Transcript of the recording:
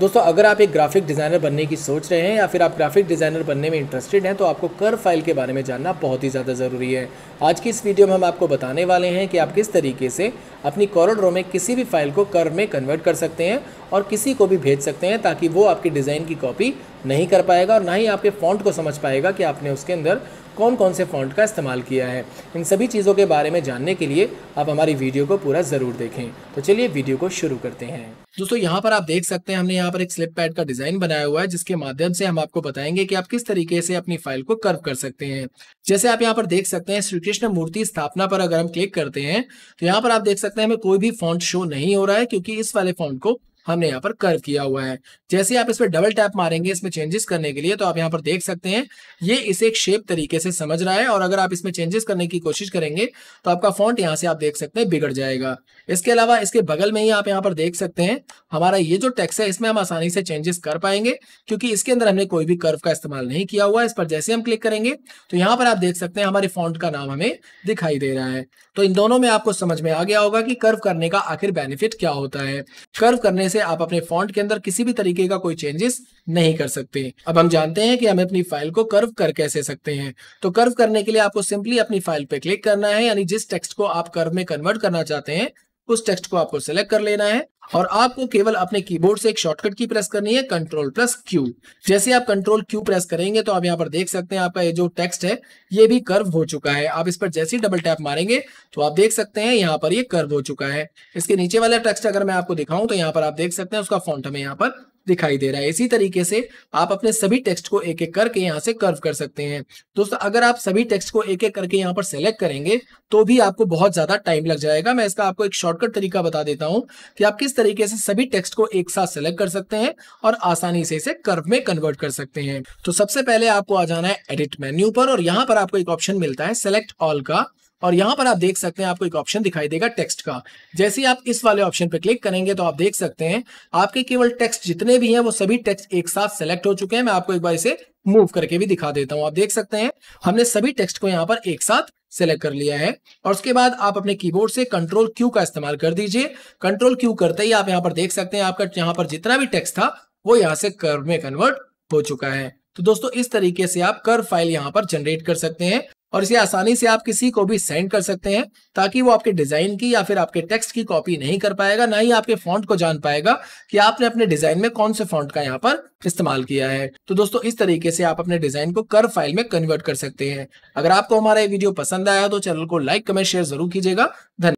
दोस्तों अगर आप एक ग्राफिक डिज़ाइनर बनने की सोच रहे हैं या फिर आप ग्राफिक डिज़ाइनर बनने में इंटरेस्टेड हैं तो आपको कर फाइल के बारे में जानना बहुत ही ज़्यादा ज़रूरी है आज की इस वीडियो में हम आपको बताने वाले हैं कि आप किस तरीके से अपनी कॉरड्रो में किसी भी फाइल को कर में कन्वर्ट कर सकते हैं और किसी को भी भेज सकते हैं ताकि वो आपकी डिज़ाइन की कॉपी नहीं कर पाएगा और ना ही आपके फॉन्ट को समझ पाएगा कि आपने उसके अंदर कौन कौन से फॉन्ट का इस्तेमाल किया है इन सभी चीज़ों के बारे में जानने के लिए आप हमारी वीडियो को पूरा ज़रूर देखें तो चलिए वीडियो को शुरू करते हैं दोस्तों यहाँ पर आप देख सकते हैं हमने यहाँ पर एक स्लिप पैड का डिजाइन बनाया हुआ है जिसके माध्यम से हम आपको बताएंगे कि आप किस तरीके से अपनी फाइल को कर्व कर सकते हैं जैसे आप यहाँ पर देख सकते हैं श्री कृष्ण मूर्ति स्थापना पर अगर हम क्लिक करते हैं तो यहाँ पर आप देख सकते हैं हमें कोई भी फॉन्ट शो नहीं हो रहा है क्योंकि इस वाले फॉन्ट को हमने यहाँ पर कर्व किया हुआ है जैसे आप इस पर डबल टैप मारेंगे इसमें चेंजेस करने के लिए तो आप यहाँ पर देख सकते हैं ये इसे एक शेप तरीके से समझ रहा है और अगर आप इसमें चेंजेस करने की कोशिश करेंगे तो आपका फॉन्ट यहाँ से आप देख सकते हैं बिगड़ जाएगा इसके अलावा इसके बगल में ही आप यहाँ पर देख सकते हैं हमारा ये जो टेक्स है इसमें हम आसानी से चेंजेस कर पाएंगे क्योंकि इसके अंदर हमने कोई भी कर्व का इस्तेमाल नहीं किया हुआ है इस पर जैसे हम क्लिक करेंगे तो यहाँ पर आप देख सकते हैं हमारे फॉन्ट का नाम हमें दिखाई दे रहा है तो इन दोनों में आपको समझ में आ गया होगा कि कर्व करने का आखिर बेनिफिट क्या होता है कर्व करने से से आप अपने फॉन्ट के अंदर किसी भी तरीके का कोई चेंजेस नहीं कर सकते अब हम जानते हैं कि हम अपनी फाइल को कर्व कर कैसे सकते हैं तो कर्व करने के लिए आपको सिंपली अपनी फाइल पे क्लिक करना है यानी जिस टेक्स्ट को आप कर्व में कन्वर्ट करना चाहते हैं उस टेक्स्ट को आपको सिलेक्ट कर लेना है और आपको केवल अपने कीबोर्ड से एक शॉर्टकट की प्रेस करनी है कंट्रोल प्लस क्यू जैसे आप कंट्रोल क्यू प्रेस करेंगे तो आप यहाँ पर देख सकते हैं आपका ये जो टेक्स्ट है ये भी कर्व हो चुका है आप इस पर जैसे ही डबल टैप मारेंगे तो आप देख सकते हैं यहाँ पर ये कर्व हो चुका है इसके नीचे वाला टेक्स्ट अगर मैं आपको दिखाऊं तो यहाँ पर आप देख सकते हैं उसका फॉन्ट हमें यहाँ पर दिखाई दे रहा है इसी तरीके से आप अपने सभी टेक्स्ट को एक एक करके यहाँ से कर्व कर सकते हैं दोस्तों अगर आप सभी टेक्स्ट को एक एक करके यहाँ पर सेलेक्ट करेंगे तो भी आपको बहुत ज्यादा टाइम लग जाएगा मैं इसका आपको एक शॉर्टकट तरीका बता देता हूँ कि आप किस तरीके से सभी टेक्स्ट को एक साथ सेलेक्ट कर सकते हैं और आसानी से इसे कर्व में कन्वर्ट कर सकते हैं तो सबसे पहले आपको आ जाना है एडिट मेन्यू पर और यहाँ पर आपको एक ऑप्शन मिलता है सेलेक्ट ऑल का और यहां पर आप देख सकते हैं आपको एक ऑप्शन दिखाई देगा टेक्स्ट का जैसे आप इस वाले ऑप्शन पर क्लिक करेंगे तो आप देख सकते हैं आपके केवल टेक्स्ट जितने भी हैं वो सभी टेक्स्ट एक साथ सेलेक्ट हो चुके हैं मैं आपको एक बार इसे मूव करके भी दिखा देता हूं आप देख सकते हैं हमने सभी टेक्स्ट को यहाँ पर एक साथ सेलेक्ट कर लिया है और उसके बाद आप अपने कीबोर्ड से कंट्रोल क्यू का इस्तेमाल कर दीजिए कंट्रोल क्यू करते ही आप यहाँ पर देख सकते हैं आपका यहाँ पर जितना भी टेक्स्ट था वो यहाँ से कर्व में कन्वर्ट हो चुका है तो दोस्तों इस तरीके से आप कर्व फाइल यहाँ पर जनरेट कर सकते हैं और इसे आसानी से आप किसी को भी सेंड कर सकते हैं ताकि वो आपके डिजाइन की या फिर आपके टेक्स्ट की कॉपी नहीं कर पाएगा ना ही आपके फॉन्ट को जान पाएगा कि आपने अपने डिजाइन में कौन से फॉन्ट का यहाँ पर इस्तेमाल किया है तो दोस्तों इस तरीके से आप अपने डिजाइन को कर फाइल में कन्वर्ट कर सकते हैं अगर आपको हमारा ये वीडियो पसंद आया तो चैनल को लाइक कमेंट शेयर जरूर कीजिएगा धन्यवाद